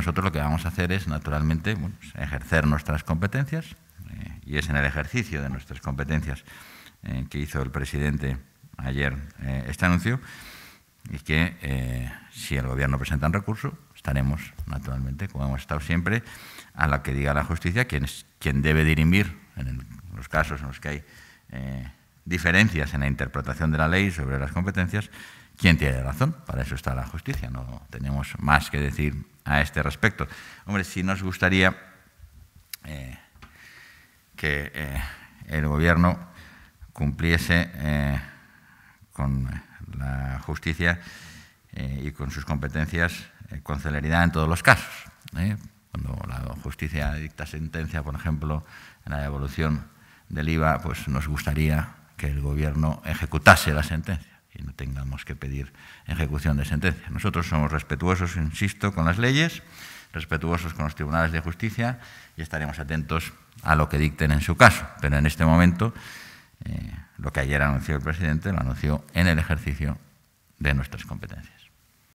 nosotros lo que vamos a hacer es, naturalmente, pues, ejercer nuestras competencias, eh, y es en el ejercicio de nuestras competencias eh, que hizo el presidente ayer eh, este anuncio, y que si el Gobierno presenta un recurso, estaremos, naturalmente, como hemos estado siempre, a la que diga la justicia, quien, es, quien debe dirimir en los casos en los que hay diferencias en la interpretación de la ley sobre las competencias, ¿Quién tiene razón? Para eso está la justicia, no tenemos más que decir a este respecto. Hombre, si nos gustaría eh, que eh, el gobierno cumpliese eh, con la justicia y con sus competencias con celeridad en todos los casos. Cuando la justicia dicta sentencia, por ejemplo, en la devolución del IVA, pues nos gustaría que el gobierno ejecutase la sentencia y no tengamos que pedir ejecución de sentencia. Nosotros somos respetuosos, insisto, con las leyes, respetuosos con los tribunales de justicia y estaremos atentos a lo que dicten en su caso. Pero en este momento, eh, lo que ayer anunció el presidente lo anunció en el ejercicio de nuestras competencias.